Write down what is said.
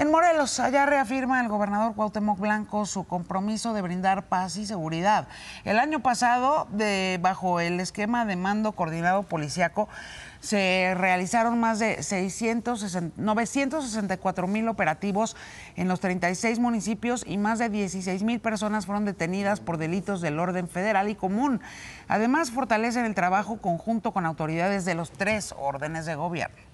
En Morelos, allá reafirma el gobernador Cuauhtémoc Blanco su compromiso de brindar paz y seguridad. El año pasado, bajo el esquema de mando coordinado policiaco, se realizaron más de 964 mil operativos en los 36 municipios y más de 16 mil personas fueron detenidas por delitos del orden federal y común. Además, fortalecen el trabajo conjunto con autoridades de los tres órdenes de gobierno.